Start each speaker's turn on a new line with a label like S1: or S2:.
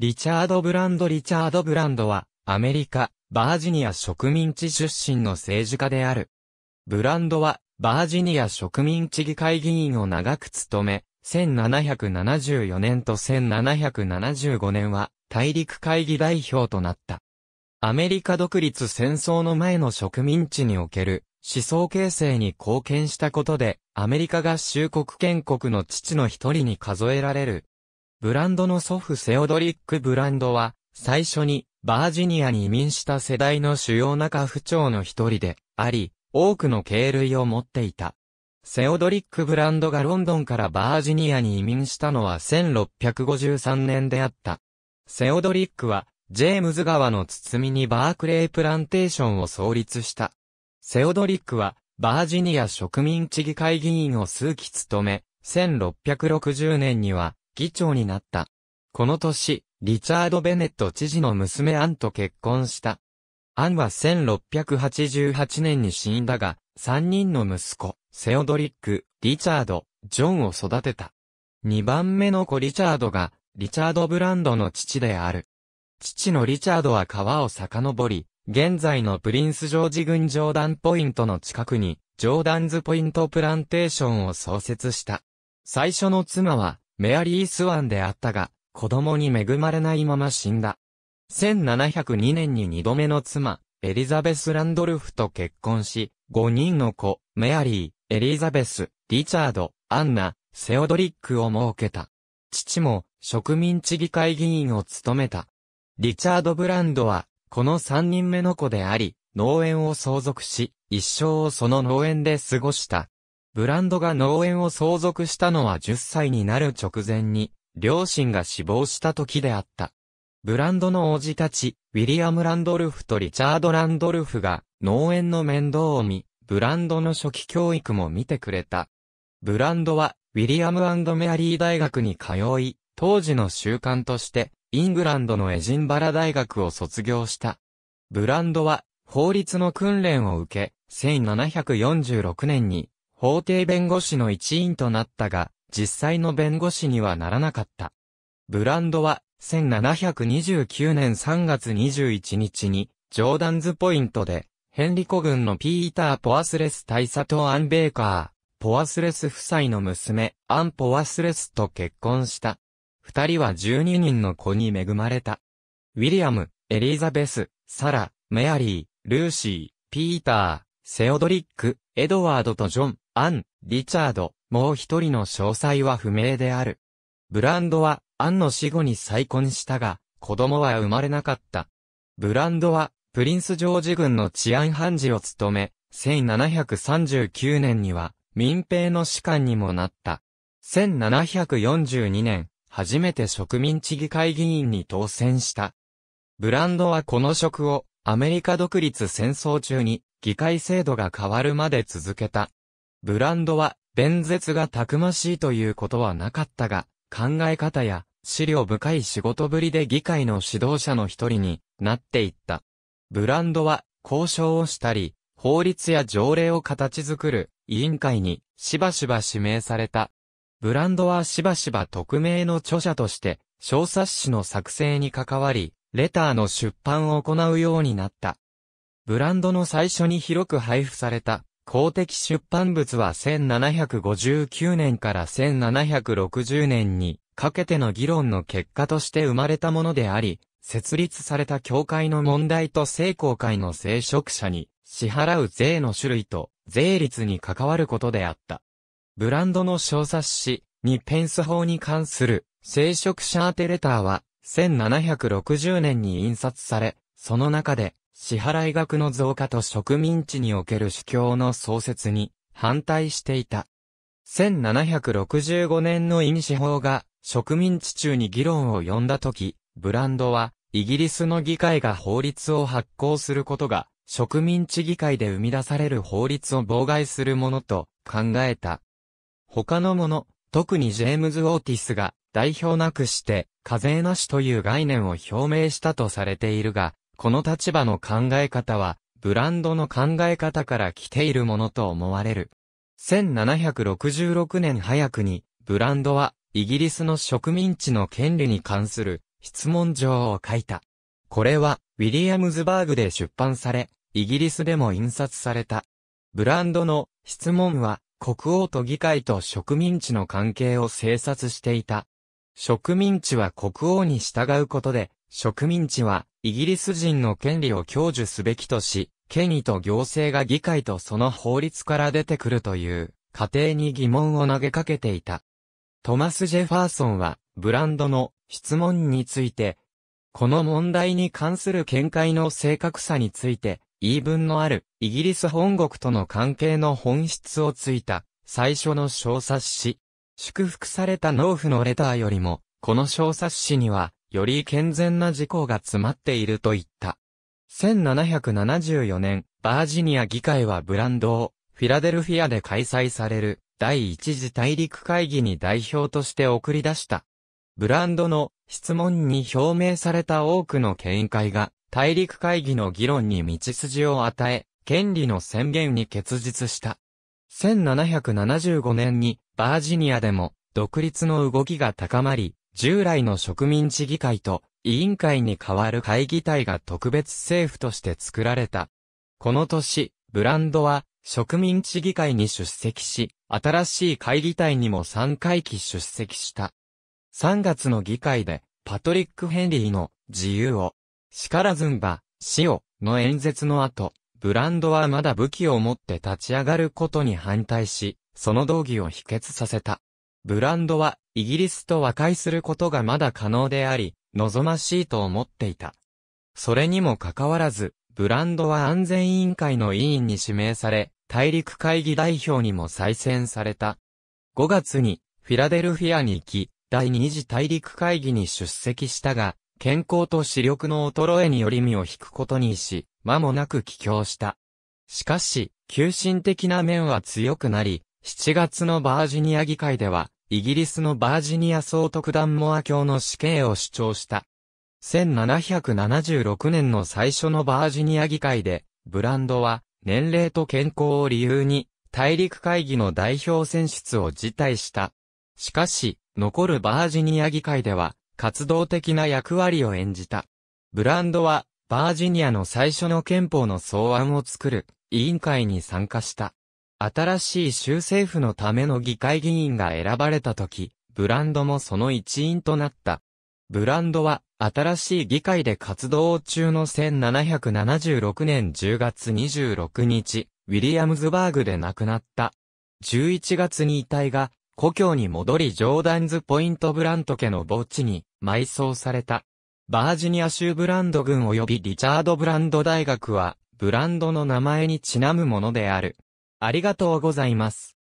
S1: リチャード・ブランド・リチャード・ブランドは、アメリカ、バージニア植民地出身の政治家である。ブランドは、バージニア植民地議会議員を長く務め、1774年と1775年は、大陸会議代表となった。アメリカ独立戦争の前の植民地における思想形成に貢献したことで、アメリカ合衆国建国の父の一人に数えられるブランドの祖父セオドリック・ブランドは、最初にバージニアに移民した世代の主要な家父長の一人であり、多くの経類を持っていた。セオドリック・ブランドがロンドンからバージニアに移民したのは1653年であった。セオドリックは、ジェームズ川の包みにバークレープランテーションを創立した。セオドリックは、バージニア植民地議会議員を数期務め、1660年には、議長になった。この年、リチャード・ベネット知事の娘アンと結婚した。アンは1688年に死んだが、3人の息子、セオドリック、リチャード、ジョンを育てた。2番目の子リチャードが、リチャード・ブランドの父である。父のリチャードは川を遡り、現在のプリンスジョージ軍ジョーダンポイントの近くに、ジョーダンズポイントプランテーションを創設した。最初の妻は、メアリー・スワンであったが、子供に恵まれないまま死んだ。1702年に二度目の妻、エリザベス・ランドルフと結婚し、五人の子、メアリー、エリザベス、リチャード、アンナ、セオドリックを設けた。父も植民地議会議員を務めた。リチャード・ブランドは、この三人目の子であり、農園を相続し、一生をその農園で過ごした。ブランドが農園を相続したのは10歳になる直前に、両親が死亡した時であった。ブランドの王子たち、ウィリアム・ランドルフとリチャード・ランドルフが農園の面倒を見、ブランドの初期教育も見てくれた。ブランドは、ウィリアムメアリー大学に通い、当時の習慣として、イングランドのエジンバラ大学を卒業した。ブランドは、法律の訓練を受け、1746年に法廷弁護士の一員となったが、実際の弁護士にはならなかった。ブランドは、1729年3月21日に、ジョーダンズポイントで、ヘンリコ軍のピーター・ポアスレス大佐とアン・ベーカー、ポアスレス夫妻の娘、アン・ポアスレスと結婚した。二人は12人の子に恵まれた。ウィリアム、エリザベス、サラ、メアリー、ルーシー、ピーター、セオドリック、エドワードとジョン、アン、リチャード、もう一人の詳細は不明である。ブランドは、アンの死後に再婚したが、子供は生まれなかった。ブランドは、プリンスジョージ軍の治安判事を務め、1739年には、民兵の士官にもなった。1742年、初めて植民地議会議員に当選した。ブランドはこの職を、アメリカ独立戦争中に、議会制度が変わるまで続けた。ブランドは、弁舌がたくましいということはなかったが、考え方や、資料深い仕事ぶりで議会の指導者の一人になっていった。ブランドは、交渉をしたり、法律や条例を形作る委員会にしばしば指名された。ブランドはしばしば匿名の著者として小冊子の作成に関わり、レターの出版を行うようになった。ブランドの最初に広く配布された公的出版物は1759年から1760年にかけての議論の結果として生まれたものであり、設立された教会の問題と聖公会の聖職者に支払う税の種類と税率に関わることであった。ブランドの小冊子、にペンス法に関する聖職者宛レターは1760年に印刷され、その中で支払額の増加と植民地における主教の創設に反対していた。1765年の印紙法が植民地中に議論を呼んだ時、ブランドはイギリスの議会が法律を発行することが植民地議会で生み出される法律を妨害するものと考えた。他のもの、特にジェームズ・オーティスが代表なくして課税なしという概念を表明したとされているが、この立場の考え方は、ブランドの考え方から来ているものと思われる。1766年早くに、ブランドは、イギリスの植民地の権利に関する質問状を書いた。これは、ウィリアムズバーグで出版され、イギリスでも印刷された。ブランドの質問は、国王と議会と植民地の関係を精察していた。植民地は国王に従うことで、植民地は、イギリス人の権利を享受すべきとし、権威と行政が議会とその法律から出てくるという、過程に疑問を投げかけていた。トマス・ジェファーソンは、ブランドの質問について、この問題に関する見解の正確さについて、言い分のあるイギリス本国との関係の本質をついた最初の小冊子。祝福された農夫のレターよりも、この小冊子にはより健全な事項が詰まっていると言った。1774年、バージニア議会はブランドを、フィラデルフィアで開催される、第一次大陸会議に代表として送り出した。ブランドの質問に表明された多くの見解が、大陸会議の議論に道筋を与え、権利の宣言に結実した。1775年にバージニアでも独立の動きが高まり、従来の植民地議会と委員会に代わる会議体が特別政府として作られた。この年、ブランドは植民地議会に出席し、新しい会議体にも3回期出席した。3月の議会で、パトリック・ヘンリーの自由を、シカラズンバ、死を、の演説の後、ブランドはまだ武器を持って立ち上がることに反対し、その動議を否決させた。ブランドはイギリスと和解することがまだ可能であり、望ましいと思っていた。それにもかかわらず、ブランドは安全委員会の委員に指名され、大陸会議代表にも再選された。5月に、フィラデルフィアに行き、第二次大陸会議に出席したが、健康と視力の衰えにより身を引くことにし、間もなく帰郷した。しかし、急進的な面は強くなり、7月のバージニア議会では、イギリスのバージニア総督ダンモア教の死刑を主張した。1776年の最初のバージニア議会で、ブランドは、年齢と健康を理由に、大陸会議の代表選出を辞退した。しかし、残るバージニア議会では、活動的な役割を演じた。ブランドは、バージニアの最初の憲法の草案を作る、委員会に参加した。新しい州政府のための議会議員が選ばれた時、ブランドもその一員となった。ブランドは、新しい議会で活動中の1776年10月26日、ウィリアムズバーグで亡くなった。11月に遺体が、故郷に戻りジョーダンズ・ポイント・ブラント家の墓地に埋葬された。バージニア州ブランド軍及びリチャード・ブランド大学は、ブランドの名前にちなむものである。ありがとうございます。